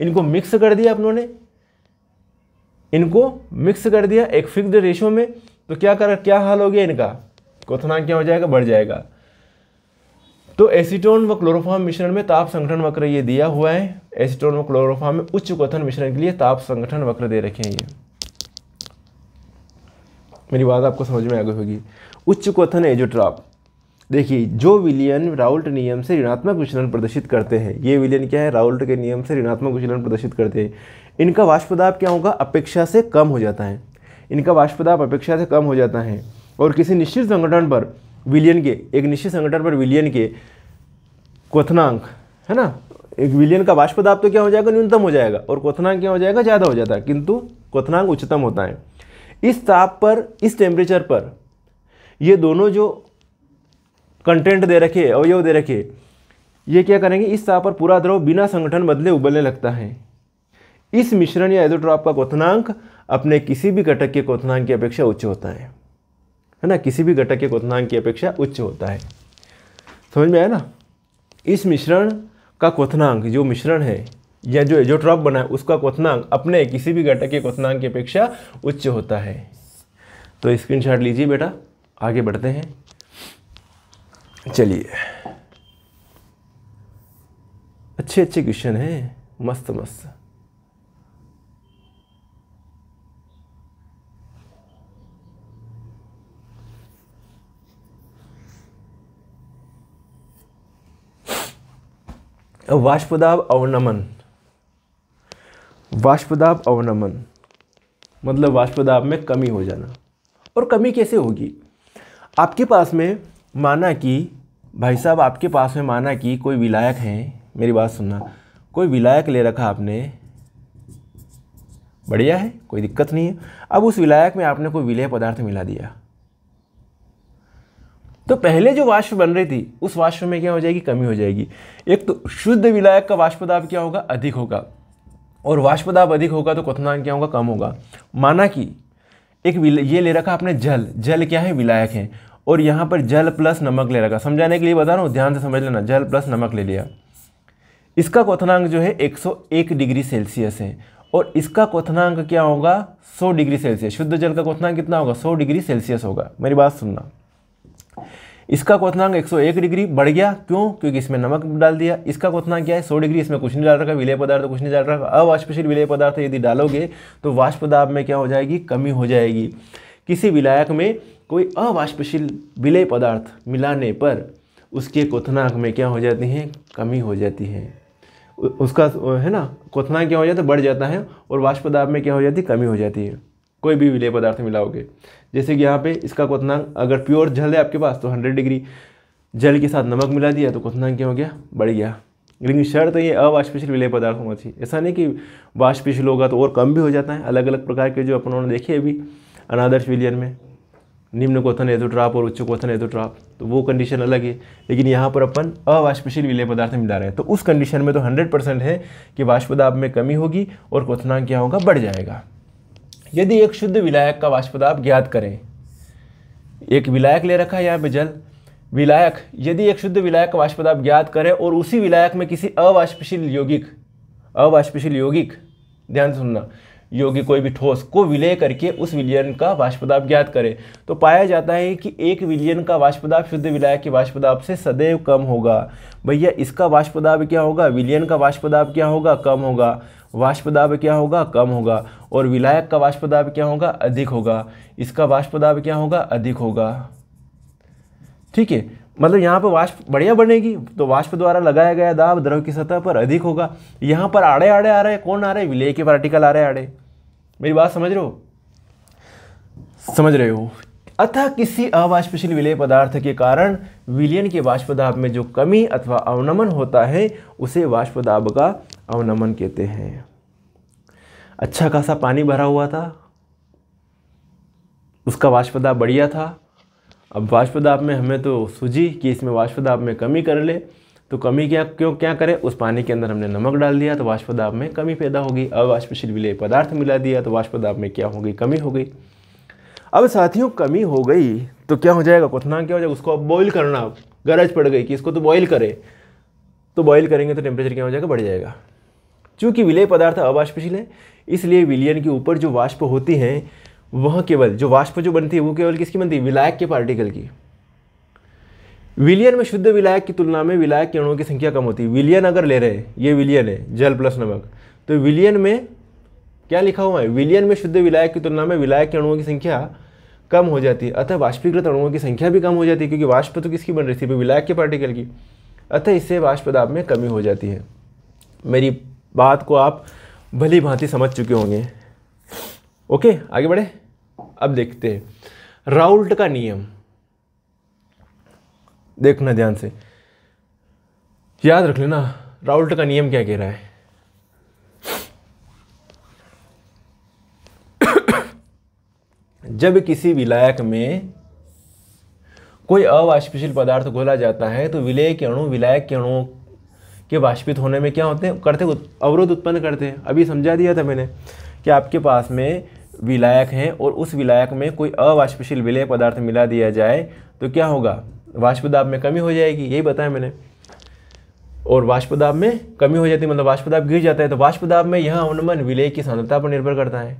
इनको मिक्स कर दिया अपनों ने इनको मिक्स कर दिया एक फिक्स रेशियो में तो क्या कर क्या हाल हो गया इनका कोथना क्या हो जाएगा बढ़ जाएगा तो एसीटोन व क्लोरोफाम मिश्रण में ताप संगठन वक्र ये दिया हुआ है एसीटोन व क्लोरोफाम में उच्च क्वथन मिश्रण के लिए ताप संगठन वक्र दे रखे हैं ये मेरी बात आपको समझ में आ गई होगी उच्च क्वथन एजोट्राप देखिए जो विलियन राउल्ट नियम से ऋणात्मक विचलन प्रदर्शित करते हैं ये विलियन क्या है राउल्ट के नियम से ऋणात्मक विचलन प्रदर्शित करते हैं इनका वाष्पदाप क्या होगा अपेक्षा से कम हो जाता है इनका वाष्पदाप अपेक्षा से कम हो जाता है और किसी निश्चित संगठन पर विलियन के एक निश्चित संगठन पर विलियन के क्वथनांक है ना एक विलियन का वाष्पदाप तो क्या हो जाएगा न्यूनतम हो जाएगा और क्वथनांक क्या हो जाएगा ज़्यादा हो जाता है किंतु क्वथनांक उच्चतम होता है इस ताप पर इस टेम्परेचर पर ये दोनों जो कंटेंट दे रखे अवयव दे रखे ये क्या करेंगे इस साह पर पूरा द्रव बिना संगठन बदले उबलने लगता है इस मिश्रण या एजोट्रॉप का क्वनांक अपने किसी भी घटक के क्वनांक की अपेक्षा उच्च होता है है ना किसी भी घटक के क्वनांक की अपेक्षा उच्च होता है समझ में आया ना इस मिश्रण का क्वनांक जो मिश्रण है या जो एजोट्रॉप बना है उसका क्वनांक अपने किसी भी घटक के क्वनांक की अपेक्षा उच्च होता है तो स्क्रीनशॉट लीजिए बेटा आगे बढ़ते हैं चलिए अच्छे अच्छे क्वेश्चन हैं मस्त मस्त वाष्पदाब अवनमन वाष्पदाब अवनमन मतलब वाष्पदाब में कमी हो जाना और कमी कैसे होगी आपके पास में माना कि भाई साहब आपके पास में माना कि कोई विलायक हैं मेरी बात सुनना कोई विलायक ले रखा आपने बढ़िया है कोई दिक्कत नहीं है अब उस विलायक में आपने कोई विलय पदार्थ मिला दिया तो पहले जो वाष्प बन रही थी उस वाष्प में क्या हो जाएगी कमी हो जाएगी एक तो शुद्ध विलायक का वाष्पदाब क्या होगा अधिक होगा और वाष्पदाब अधिक होगा तो क्वथनांक क्या होगा कम होगा माना कि एक ये ले रखा आपने जल जल क्या है विलायक है और यहाँ पर जल प्लस नमक ले रखा समझाने के लिए बता रहा हूँ ध्यान से समझ लेना जल प्लस नमक ले लिया इसका क्वथनांक जो है 101 डिग्री सेल्सियस है और इसका क्वथनांक क्या होगा 100 डिग्री सेल्सियस शुद्ध जल का क्वथनांक कितना होगा 100 डिग्री सेल्सियस होगा मेरी बात सुनना इसका क्वथनांक 101 डिग्री बढ़ गया क्यों क्योंकि इसमें नमक डाल दिया इसका क्वथनांक क्या है 100 डिग्री इसमें कुछ नहीं डाल रखा विलय पदार्थ तो कुछ नहीं डाल रखा अवाष्पशील विलय पदार्थ यदि डालोगे तो वाष्प दाब में क्या हो जाएगी कमी हो जाएगी किसी विलायक में कोई अवाष्पशील विलय पदार्थ मिलाने पर उसके कोथनाक में क्या हो जाती हैं कमी हो जाती है उसका है ना कोथनाक क्या हो जाता है बढ़ जाता है और वाष्पदाब में क्या हो जाती है कमी हो जाती है कोई भी विलय पदार्थ मिलाओगे जैसे कि यहाँ पे इसका क्वथनांक अगर प्योर जल है आपके पास तो 100 डिग्री जल के साथ नमक मिला दिया तो क्वथनांक क्या हो गया बढ़ गया लेकिन शर्त ये अवाष्पशील विलय पदार्थ होना चाहिए ऐसा नहीं कि वाष्पशील होगा तो और कम भी हो जाता है अलग अलग प्रकार के जो अपन उन्होंने देखे अभी अनादर्श विलियन में निम्न क्वथन एजोट्राप और उच्च क्वथन एजोट्राप तो वो कंडीशन अलग है लेकिन यहाँ पर अपन अवाष्पशील विलय पदार्थ मिला रहे हैं तो उस कंडीशन में तो 100 परसेंट है कि वाष्पदाब में कमी होगी और क्वथनांक क्या होगा बढ़ जाएगा यदि एक शुद्ध विलायक का वाष्पदाब ज्ञात करें एक विलायक ले रखा है यहाँ पे जल विलायक यदि एक शुद्ध विलायक का वाष्पदाब ज्ञात करें और उसी विलायक में किसी अवाष्पशील यौगिक अवाष्पशील यौगिक ध्यान सुनना योगी कोई भी ठोस को विलय करके उस विलयन का वाष्पदाप ज्ञात करें तो पाया जाता है कि एक विलयन का वाष्पदाप शुद्ध विलायक के वाष्पदाप से सदैव कम होगा भैया इसका वाष्पदाप क्या होगा विलयन का वाष्पदाप क्या होगा कम होगा वाष्पदाब क्या होगा कम होगा और विलायक का वाष्पदाब क्या होगा अधिक होगा इसका वाष्पदाब क्या होगा अधिक होगा ठीक है मतलब यहाँ पर वाष्प बढ़िया बनेगी तो वाष्प द्वारा लगाया गया दाब द्रव की सतह पर अधिक होगा यहाँ पर आड़े आड़े आ रहे हैं कौन आ रहे हैं विलेय के पार्टिकल आ रहे हैं आड़े मेरी बात समझ रहे हो समझ रहे हो अतः किसी अवाष्पशील विलेय पदार्थ के कारण विलियन के वाष्पदाब में जो कमी अथवा अवनमन होता है उसे वाष्पदाब का अवनमन कहते हैं अच्छा खासा पानी भरा हुआ था उसका वाष्पदाब बढ़िया था अब वाष्पदाब में हमें तो सूझी कि इसमें वाष्पदाब में कमी कर ले तो कमी क्या क्यों क्या करें उस पानी के अंदर हमने नमक डाल दिया तो वाष्पदाब में कमी पैदा होगी अवाष्पशील विलय पदार्थ मिला दिया तो वाष्पदाब में क्या होगी कमी हो गई अब साथियों कमी हो गई तो क्या हो जाएगा क्वथनांक क्या हो जाएगा उसको अब बॉयल करना गरज पड़ गई कि इसको तो बॉयल करें तो बॉयल करेंगे तो टेम्परेचर क्या हो जाएगा बढ़ जाएगा चूँकि विलय पदार्थ अवाष्पशील है इसलिए विलियन के ऊपर जो वाष्प होती हैं वह केवल जो वाष्प जो बनती है वो केवल किसकी बनती है विलायक के पार्टिकल की विलियन में शुद्ध विलायक की तुलना में विलायक किरणों की संख्या कम होती है विलियन अगर ले रहे हैं ये विलियन है जल प्लस नमक तो विलियन में क्या लिखा हुआ है विलियन में शुद्ध विलायक की तुलना में विलायक के अणुओं की संख्या कम हो जाती है अतः वाष्पीकृत अणुओं की संख्या भी कम हो जाती है क्योंकि वाष्प तो किसकी बन रही थी विलायक के पार्टिकल की अतः इससे वाष्प दाब में कमी हो जाती है मेरी बात को आप भली भांति समझ चुके होंगे ओके आगे बढ़े अब देखते हैं राउल्ट का नियम देखना ध्यान से याद रख लेना राउल्ट का नियम क्या कह रहा है जब किसी विलायक में कोई अवाष्पशील पदार्थ घोला जाता है तो विलय के अणु विलायक के अणुओं के वाष्पित होने में क्या होते हैं करते अवरोध उत्पन्न करते हैं अभी समझा दिया था मैंने कि आपके पास में विलायक हैं और उस विलायक में कोई अवाष्पशील विलय पदार्थ मिला दिया जाए तो क्या होगा वाष्पदाब में कमी हो जाएगी यही बताया मैंने और वाष्पदाब में कमी हो जाती है मतलब वाष्पदाब गिर जाता है तो वाष्पदाब में यह अवनमन विलय की सांद्रता पर निर्भर करता है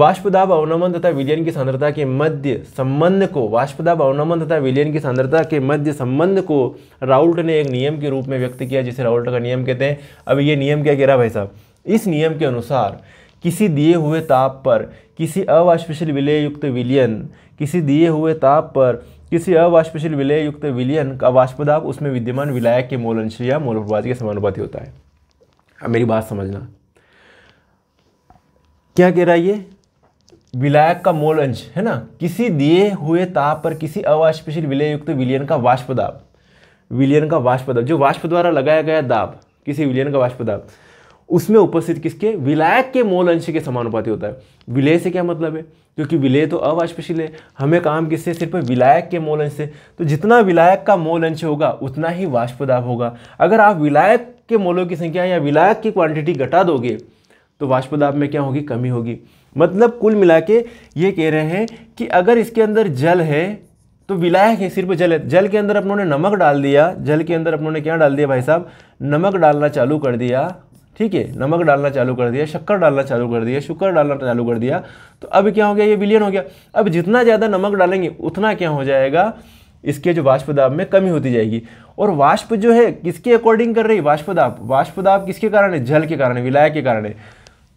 वाष्पदाब अवनमन तथा विलयन की सांद्रता के मध्य संबंध को वाष्पदाब अवनमन तथा विलयन की सांद्रता के मध्य संबंध को राउल्ट ने एक नियम के रूप में व्यक्त किया जिसे राउल्ट का नियम कहते हैं अब ये नियम क्या कह रहा भाई साहब इस नियम के अनुसार किसी दिए हुए ताप पर किसी अवाष्पशील विलय युक्त विलयन किसी दिए हुए ताप पर किसी अवाष्पशील विलय युक्त विलयन का वाष्पदाप उसमें विद्यमान विलायक के अंश या मोलप्रपाती के समानुपाती होता है अब मेरी बात समझना क्या कह रहा है ये विलायक का मोल अंश है ना किसी दिए हुए ताप पर किसी अवाष्पशील विलय युक्त विलियन का वाष्पदाप विलियन का वाष्पदाप जो वाष्प द्वारा लगाया गया दाब किसी विलियन का वाष्पदाप उसमें उपस्थित किसके विलायक के मोल अंश के समानुपाती होता है विलय से क्या मतलब है क्योंकि विलय तो अवाष्पशील है हमें काम किससे सिर्फ विलायक के मोल अंश से तो जितना विलायक का मोल अंश होगा उतना ही वाष्पदाब होगा अगर आप विलायक के मोलों की संख्या या विलायक की क्वांटिटी घटा दोगे तो वाष्पदाब में क्या होगी कमी होगी मतलब कुल मिला के ये कह रहे हैं कि अगर इसके अंदर जल है तो विलायक है सिर्फ जल है जल के अंदर अपनों ने नमक डाल दिया जल के अंदर अपनों ने क्या डाल दिया भाई साहब नमक डालना चालू कर दिया ठीक है नमक डालना चालू कर दिया शक्कर डालना चालू कर दिया शुक्र डालना चालू कर दिया तो अब क्या हो गया ये विलियन हो गया अब जितना ज़्यादा नमक डालेंगे उतना क्या हो जाएगा इसके जो वाष्प दाब में कमी होती जाएगी और वाष्प जो है किसके अकॉर्डिंग कर रही वाष्प दाब वाष्प दाब किसके कारण है जल के कारण है विलय के कारण है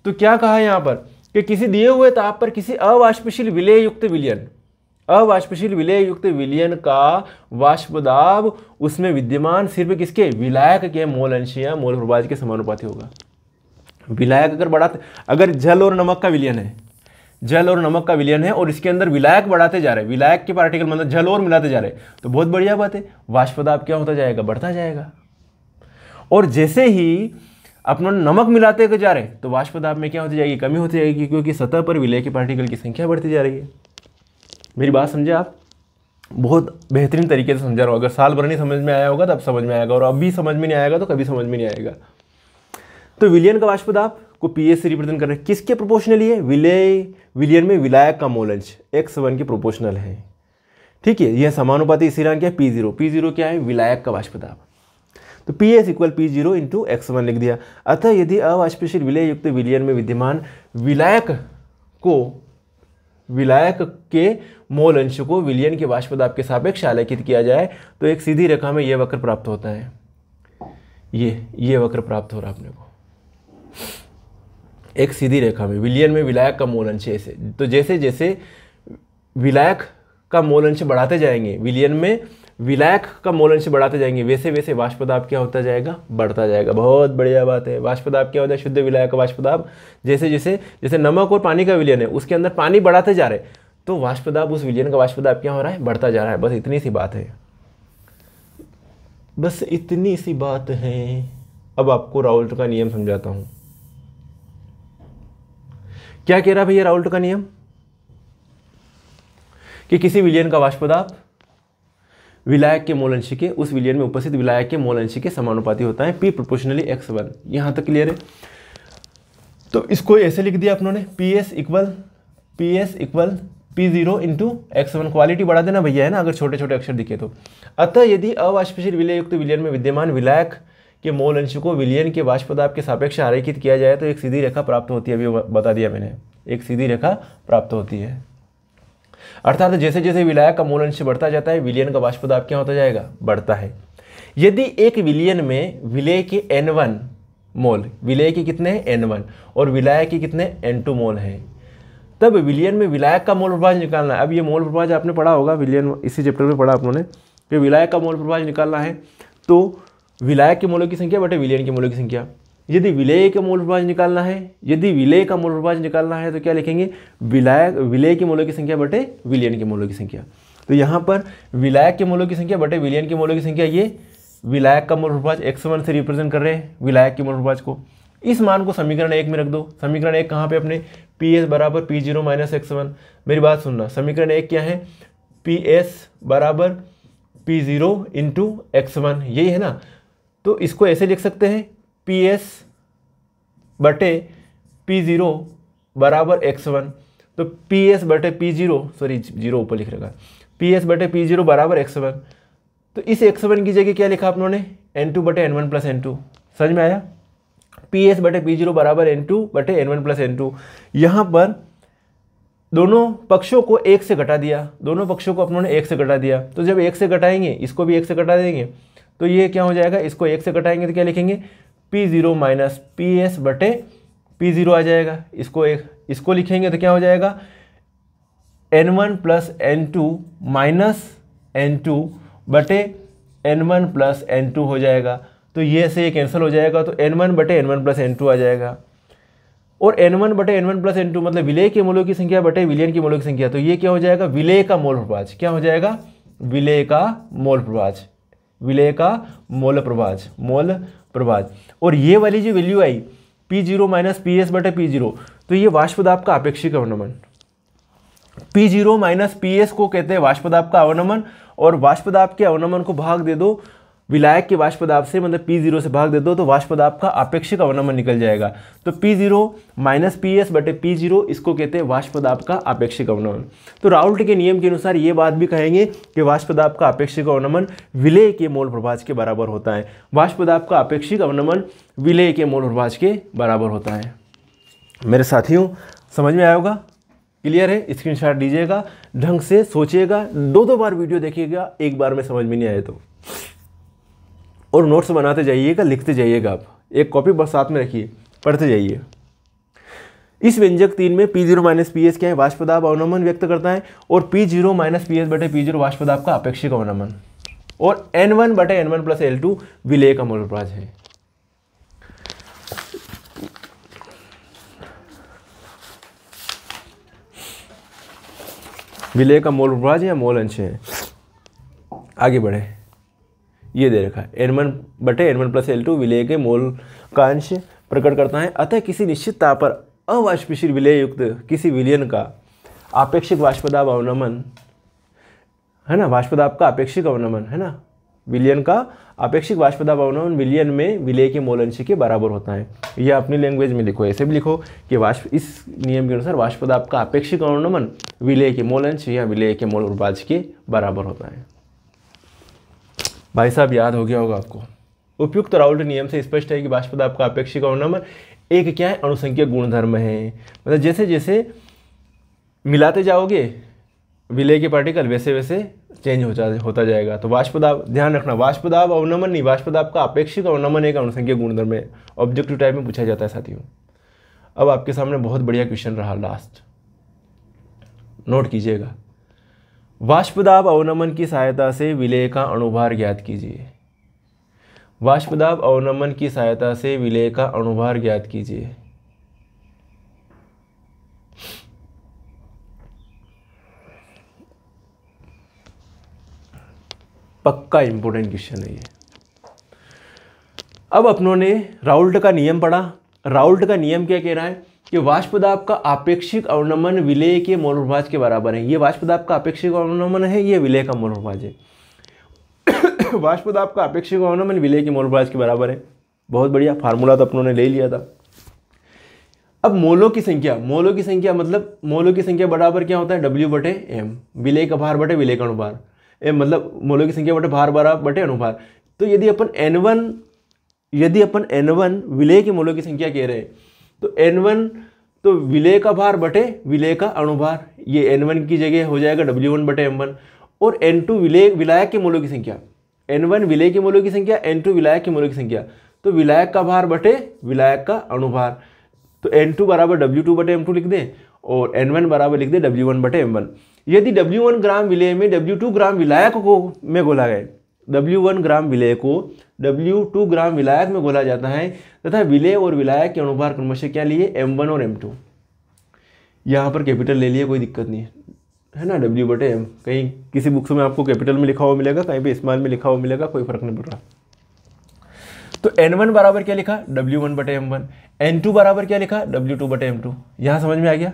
तो क्या कहा यहाँ पर कि किसी दिए हुए ताप पर किसी अवाष्पशील विलय युक्त विलियन अवाष्पशील विलय युक्त विलयन का वाष्प दाब उसमें विद्यमान सिर्फ किसके विलायक के मोल अंश या मोल प्रभाज के समानुपाती होगा विलायक अगर बढ़ाते अगर जल और नमक का विलयन है जल और नमक का विलयन है और इसके अंदर विलायक बढ़ाते जा रहे हैं विलायक के पार्टिकल मतलब जल और मिलाते जा रहे तो बहुत बढ़िया बात है वाष्पदाब क्या होता जाएगा बढ़ता जाएगा और जैसे ही अपना नमक मिलाते जा रहे तो वाष्पदाब में क्या होती जाएगी कमी होती जाएगी क्योंकि सतह पर विलय के पार्टिकल की संख्या बढ़ती जा रही है मेरी बात समझे आप बहुत बेहतरीन तरीके से समझा रहा हूँ अगर साल भर नहीं समझ में आया होगा तब समझ में आएगा और अभी समझ में नहीं आएगा तो कभी समझ में नहीं आएगा तो विलियन का आप को पी से रिप्रेजेंट कर रहे हैं किसके प्रोपोर्शनली है विलय विलियन में विलायक का मोलंज एक्स वन के प्रोपोर्शनल है ठीक है यह समानुपाती रंग क्या है पी जीरो पी जीरो क्या है विलायक का वाष्पदाप तो P S equal P zero into X one लिख दिया अतः यदि अवाष्पशील विलय युक्त विलियन में विद्यमान विलायक को विलायक के मोल अंश को विलियन के वाष्पदाब के सापेक्ष आलेखित किया जाए तो एक सीधी रेखा में यह वक्र प्राप्त होता है ये ये वक्र प्राप्त हो रहा अपने को एक सीधी रेखा में विलियन में विलायक का मोल अंश ऐसे तो जैसे जैसे विलायक का मोल अंश बढ़ाते जाएंगे विलियन में विलायक का मोल अंश बढ़ाते जाएंगे वैसे वैसे वाष्पदाब क्या होता जाएगा बढ़ता जाएगा बहुत बढ़िया बात है वाष्पदाब क्या होता है शुद्ध विलायक का वाष्पदाब जैसे जैसे जैसे नमक और पानी का विलियन है उसके अंदर पानी बढ़ाते जा रहे तो वाष्पदाब उस विलियन का वाष्पदाब क्या हो रहा है बढ़ता जा रहा है बस इतनी सी बात है बस इतनी सी बात है अब आपको राहुल का नियम समझाता हूं क्या कह रहा भैया राउल्ट का नियम कि किसी विलियन का वाष्पदाब विलायक के मोलंशी के उस विलियन में उपस्थित विलायक के मोलंशी के समानुपाती होता है पी प्रोपोर्शनली एक्स वन यहां तक क्लियर है तो इसको ऐसे लिख दिया अपनों ने P S equal P S equal P zero into X one quality बढ़ा देना भैया है ना अगर छोटे छोटे अक्षर दिखे तो अतः यदि अवाष्पशील विलय युक्त विलयन में विद्यमान विलायक के मोल अंश को विलयन के वाष्पदाप के सापेक्ष आरेखित किया जाए तो एक सीधी रेखा प्राप्त होती है अभी बता दिया मैंने एक सीधी रेखा प्राप्त होती है अर्थात जैसे जैसे विलायक का मोल अंश बढ़ता जाता है विलियन का वाष्पदाप क्या होता जाएगा बढ़ता है यदि एक विलियन में विलय के एन वन मोल विलय के कितने हैं एन वन और विलायक के कितने एन टू मोल हैं तब विलियन में विलायक का मोल प्रभाज निकालना है अब ये मोल प्रभाज आपने पढ़ा होगा विलियन इसी चैप्टर में पढ़ा आपने कि विलायक का मोल प्रभाज निकालना है तो विलायक के मोलों की संख्या बटे विलियन के मोलों की संख्या यदि विलय के मोल प्रभाज निकालना है यदि विलय का मोल प्रभाज निकालना है तो क्या लिखेंगे विलायक विलय के मोलों की संख्या बटे विलियन के मोलों की संख्या तो यहाँ पर विलायक के मोलों की संख्या बटे विलियन के मोलों की संख्या ये विलायक का मोल प्रभाज एक्स वन से रिप्रेजेंट कर रहे हैं विलायक के मोल प्रभाज को इस मान को समीकरण एक में रख दो समीकरण एक कहाँ पे अपने पी एस बराबर P zero minus X one मेरी बात सुनना समीकरण एक क्या है पी एस बराबर P zero into X one यही है ना तो इसको ऐसे लिख सकते हैं पी एस बटे पी ज़ीरो बराबर एक्स वन तो पी एस बटे पी ज़ीरो सॉरी जीरो ऊपर लिख रखा पी एस बटे पी ज़ीरो बराबर एक्स वन तो इस एक्स वन की जगह क्या लिखा आप लोगों ने एन टू बटे N one plus N two समझ में आया पी एस बटे पी जीरो बराबर एन टू बटे N one plus N two यहाँ पर दोनों पक्षों को एक से घटा दिया दोनों पक्षों को अपनों ने एक से घटा दिया तो जब एक से घटाएंगे इसको भी एक से घटा देंगे तो ये क्या हो जाएगा इसको एक से घटाएंगे तो क्या लिखेंगे P zero minus P S बटे पी जीरो आ जाएगा इसको एक इसको लिखेंगे तो क्या हो जाएगा N one plus N two minus N two बटे N one plus N two हो जाएगा तो ये से ये कैंसिल हो जाएगा तो एन वन बटे N one plus N two आ जाएगा और एन वन बटे N one plus N two मतलब विलय के मोलों की संख्या बटे विलियन की मोलों की संख्या तो ये क्या हो जाएगा विलय का मोल प्रभाज क्या हो जाएगा विलय का मोल प्रभाज विलय का मोल प्रभाज मोल प्रभाज और ये वाली जो वैल्यू आई P zero minus P S बटे पी जीरो तो ये वाष्पदाप का अपेक्षिक अवनमन P zero minus P S को कहते हैं वाष्पदाप का अवनमन और वाष्पदाप के अवनमन को भाग दे दो विलायक के वाष्पदाब से मतलब पी जीरो से भाग दे दो तो वाष्पदाब का आपेक्षिक अवनमन निकल जाएगा तो P zero minus P S बटे पी जीरो इसको कहते हैं वाष्पदाब का आपेक्षिक अवनमन तो राउल्ट के नियम के अनुसार ये बात भी कहेंगे कि वाष्पदाब का आपेक्षिक अवनमन विलय के मोल प्रभाज के बराबर होता है वाष्पदाब का आपेक्षिक अवनमन विलय के मोल प्रभाज के बराबर होता है मेरे साथियों समझ में आएगा क्लियर है स्क्रीनशॉट लीजिएगा ढंग से सोचिएगा दो दो बार वीडियो देखिएगा एक बार में समझ में नहीं आए तो और नोट्स बनाते जाइएगा लिखते जाइएगा आप एक कॉपी बस साथ में रखिए पढ़ते जाइए इस व्यंजक तीन में P zero minus P S क्या है वाष्पदाब अवनमन व्यक्त करता है और P zero minus P S बटे पी जीरो वाष्पदाब का अपेक्षिक अवनमन और एन वन बटे N one plus L two विलय का मोलप्राज है विलय का मोल उपराज या मोल अंश है आगे बढ़े ये दे रखा है एनमन बटे एनमन प्लस एल टू विलय के मोल का अंश प्रकट करता है अतः किसी निश्चित ताप पर अवाष्पशील विलय युक्त किसी विलयन का आपेक्षिक वाष्पदाब अवनमन है ना वाष्पदाब का अपेक्षिक अवनमन है ना विलियन का अपेक्षिक वाष्पदाब अवनमन विलियन में विलय के मोल अंश के बराबर होता है यह अपनी लैंग्वेज में लिखो ऐसे भी लिखो कि वाष्प इस नियम के अनुसार वाष्पदाब का अपेक्षिक अवनमन विलय के मोल अंश या विलय के मोल उपाज के बराबर होता है भाई साहब याद हो गया होगा आपको उपयुक्त राउल्ट नियम से स्पष्ट है कि बाष्पद आपका अपेक्षिक अवनमन एक क्या है अनुसंख्यक गुणधर्म है मतलब जैसे जैसे मिलाते जाओगे विलय के पार्टिकल वैसे वैसे चेंज हो जा होता जाएगा तो वाष्पदाब ध्यान रखना वाष्पदाब अवनमन नहीं वाष्पदाब का अपेक्षिक अवनमन एक अनुसंख्यक गुणधर्म है ऑब्जेक्टिव टाइप में पूछा जाता है साथियों अब आपके सामने बहुत बढ़िया क्वेश्चन रहा लास्ट नोट कीजिएगा वाष्पदाब अवनमन की सहायता से विलय का अणुभार ज्ञात कीजिए वाष्पदाब अवनमन की सहायता से विलय का अणुभार ज्ञात कीजिए पक्का इंपॉर्टेंट क्वेश्चन है ये अब अपनों ने राउल्ट का नियम पढ़ा राउल्ट का नियम क्या कह रहा है ये वाष्पदाब का आपेक्षिक अवनमन विलय के मोलभाज के बराबर है ये वाष्पदाब का आपेक्षिक अवनमन है ये विलय का मोलभाज है वाष्पदाब का आपेक्षिक अवनमन विलय के मोलभाज के बराबर है बहुत बढ़िया फार्मूला तो अपनों ने ले लिया था अब मोलों की संख्या मोलों की संख्या मतलब मोलों की संख्या बराबर क्या होता है डब्ल्यू बटे एम विलय का भार बटे विलय का अनुभार एम मतलब मोलों की संख्या बटे भार बारह बटे अनुभार तो यदि अपन एन वन यदि अपन एन वन विलय के मोलों की संख्या कह रहे हैं तो एन वन तो विलय का भार बटे विलय का अणुभार ये एन वन की जगह हो जाएगा डब्ल्यू वन बटे एम वन और एन टू विलय विलायक के मोलों की संख्या एन वन विलय के मोलों की संख्या एन टू विलायक के मोलों की संख्या तो विलायक का भार बटे विलायक का अणुभार तो एन टू बराबर डब्ल्यू टू बटे एम टू लिख दें और एन वन बराबर लिख दें डब्ल्यू वन बटे एम वन यदि डब्ल्यू वन ग्राम विलय में डब्ल्यू टू ग्राम विलायक को में गोला गया W1 ग्राम विलय को W2 ग्राम विलायक में बोला जाता है तथा विलय और विलायक के अनुभार क्रमशः क्या लिए M1 और M2 यहाँ पर कैपिटल ले लिए कोई दिक्कत नहीं है है ना डब्ल्यू बटे एम कहीं किसी बुक्स में आपको कैपिटल में लिखा हुआ मिलेगा कहीं पे इस्माल में लिखा हुआ मिलेगा कोई फर्क नहीं पड़ रहा तो एन वन बराबर क्या लिखा डब्ल्यू वन बटे एम वन एन टू बराबर क्या लिखा डब्ल्यू टू बटे एम टू यहाँ समझ में आ गया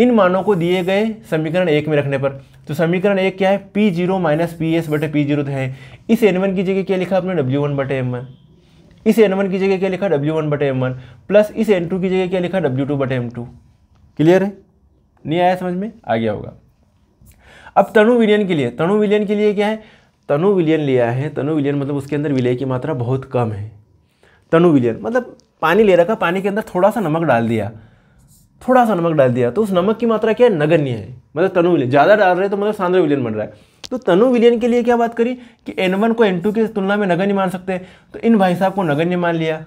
इन मानों को दिए गए समीकरण एक में रखने पर तो समीकरण एक क्या है P zero minus P S बटे पी जीरो तो है इस एन वन की जगह क्या लिखा आपने डब्ल्यू वन बटे एम वन इस एन वन की जगह क्या लिखा डब्ल्यू वन बटे एम वन प्लस इस एन टू की जगह क्या लिखा डब्ल्यू टू बटे एम टू क्लियर है नहीं आया समझ में आ गया होगा अब तनु विलियन के लिए तनु विलियन के लिए क्या है तनु विलियन लिया है तनु विलियन मतलब उसके अंदर विलय की मात्रा बहुत कम है तनु विलियन मतलब पानी ले रखा पानी के अंदर थोड़ा सा नमक डाल दिया थोड़ा सा नमक डाल दिया तो उस नमक की मात्रा क्या है नगण्य है मतलब तनु विलियन ज़्यादा डाल रहे तो मतलब सांद्र विलियन बन रहा है तो तनु विलियन के लिए क्या बात करी कि एन को एन की तुलना में नगण्य मान सकते हैं तो इन भाई साहब को नगण्य मान लिया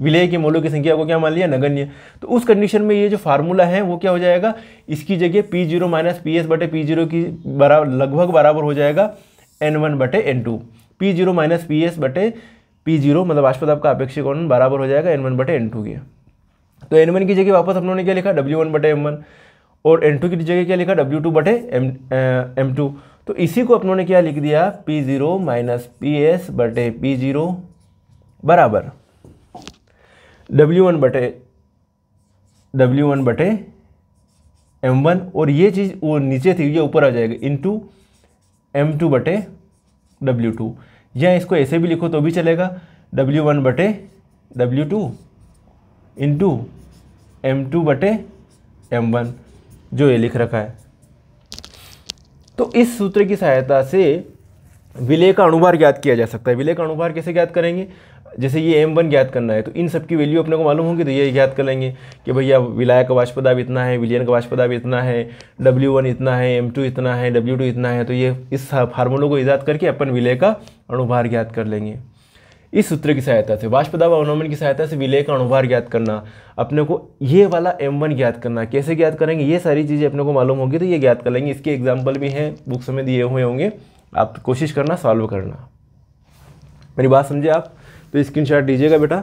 विलय के मोलों की संख्या को क्या मान लिया नगण्य तो उस कंडीशन में ये जो फार्मूला है वो क्या हो जाएगा इसकी जगह P zero minus P S बटे पी जीरो की बराबर लगभग बराबर हो जाएगा एन वन बटे N two P zero minus P S बटे पी जीरो मतलब आस्पद आपका अपेक्षिक बराबर हो जाएगा एन वन बटे एन टू के तो एन वन की जगह वापस हम लोगों ने क्या लिखा डब्ल्यू वन बटे एम वन और एन टू की जगह क्या लिखा डब्ल्यू टू बटे एम एम टू तो इसी को अपनों ने क्या लिख दिया P zero minus P S बटे पी ज़ीरो बराबर डब्ल्यू वन बटे डब्ल्यू वन बटे एम वन और ये चीज़ वो नीचे थी ये ऊपर आ जाएगा इन टू एम टू बटे डब्ल्यू टू या इसको ऐसे भी लिखो तो भी चलेगा डब्ल्यू वन बटे W two into M two बटे एम वन जो ये लिख रखा है तो इस सूत्र की सहायता से विलय का अनुभार ज्ञात किया जा सकता है विलय का अनुभार कैसे ज्ञात करेंगे जैसे ये एम वन ज्ञात करना है तो इन सब की वैल्यू अपने को मालूम होगी तो ये ज्ञात कर लेंगे कि भैया विलाय का भी इतना है विलयन का भी इतना है डब्ल्यू वन इतना है एम टू इतना है डब्ल्यू टू इतना है तो ये इस फार्मूलों को ईजाद करके अपन विलय का अनुभार ज्ञात कर लेंगे इस सूत्र की सहायता से वाष्प दाब अवनोमन की सहायता से विलय का अनुभार ज्ञात करना अपने को ये वाला एम वन ज्ञात करना कैसे ज्ञात करेंगे ये सारी चीज़ें अपने को मालूम होगी तो ये ज्ञात कर लेंगे इसके एग्जाम्पल भी हैं बुक्स में दिए हुए होंगे आप कोशिश करना सॉल्व करना मेरी बात समझे आप तो शॉट दीजिएगा बेटा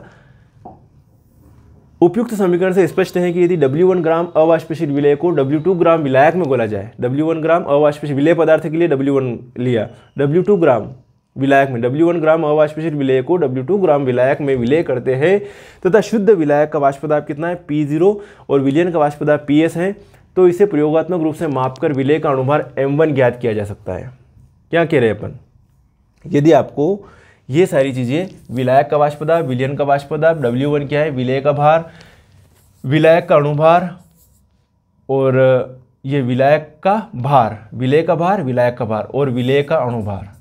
उपयुक्त समीकरण से स्पष्ट है कि यदि W1 ग्राम अवाष्पशील विलय को W2 ग्राम विलायक में गोला जाए W1 ग्राम अवाष्पशील विलय पदार्थ के लिए W1 लिया W2 ग्राम विलायक में डब्ल्यू वन ग्राम अवाष्पित विलय को डब्ल्यू टू ग्राम विलायक में विलय करते हैं तथा शुद्ध विलायक का वाष्पदाप कितना है पी जीरो और विलियन का वाष्पदाप पी एस है तो इसे प्रयोगात्मक रूप से मापकर विलय का अनुभार एम वन ज्ञात किया जा सकता है क्या कह रहे हैं अपन यदि आपको ये सारी चीज़ें विलायक का वाष्पदाप विलियन का वाष्पदाप डब्ल्यू वन क्या है विलय का भार विलायक का अणुभार और ये विलायक का भार विलय का भार विलायक का भार और विलय का अणुभार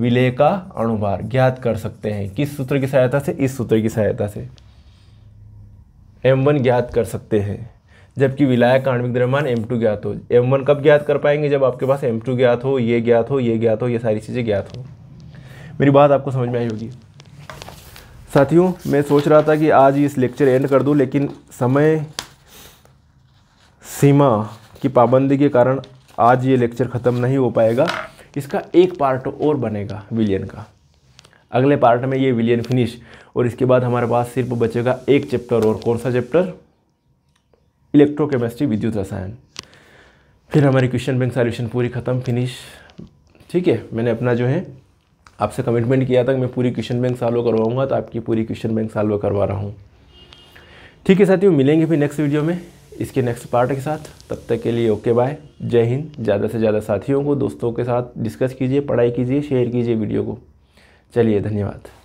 विलय का अणुभार ज्ञात कर सकते हैं किस सूत्र की सहायता से इस सूत्र की सहायता से M1 ज्ञात कर सकते हैं जबकि विलायक का आणविक द्रव्यमान M2 ज्ञात हो M1 कब ज्ञात कर पाएंगे जब आपके पास M2 ज्ञात हो ये ज्ञात हो ये ज्ञात हो ये सारी चीज़ें ज्ञात हो मेरी बात आपको समझ में आई होगी साथियों मैं सोच रहा था कि आज इस लेक्चर एंड कर दूं लेकिन समय सीमा की पाबंदी के कारण आज ये लेक्चर ख़त्म नहीं हो पाएगा इसका एक पार्ट और बनेगा विलियन का अगले पार्ट में ये विलियन फिनिश और इसके बाद हमारे पास सिर्फ बचेगा एक चैप्टर और कौन सा चैप्टर इलेक्ट्रोकेमिस्ट्री विद्युत रसायन फिर हमारी क्वेश्चन बैंक सॉल्यूशन पूरी ख़त्म फिनिश ठीक है मैंने अपना जो है आपसे कमिटमेंट किया था कि मैं पूरी क्वेश्चन बैंक सॉल्व करवाऊंगा तो आपकी पूरी क्वेश्चन बैंक सॉल्व करवा रहा हूँ ठीक है साथियों मिलेंगे फिर नेक्स्ट वीडियो में इसके नेक्स्ट पार्ट के साथ तब तक के लिए ओके बाय जय हिंद ज़्यादा से ज़्यादा साथियों को दोस्तों के साथ डिस्कस कीजिए पढ़ाई कीजिए शेयर कीजिए वीडियो को चलिए धन्यवाद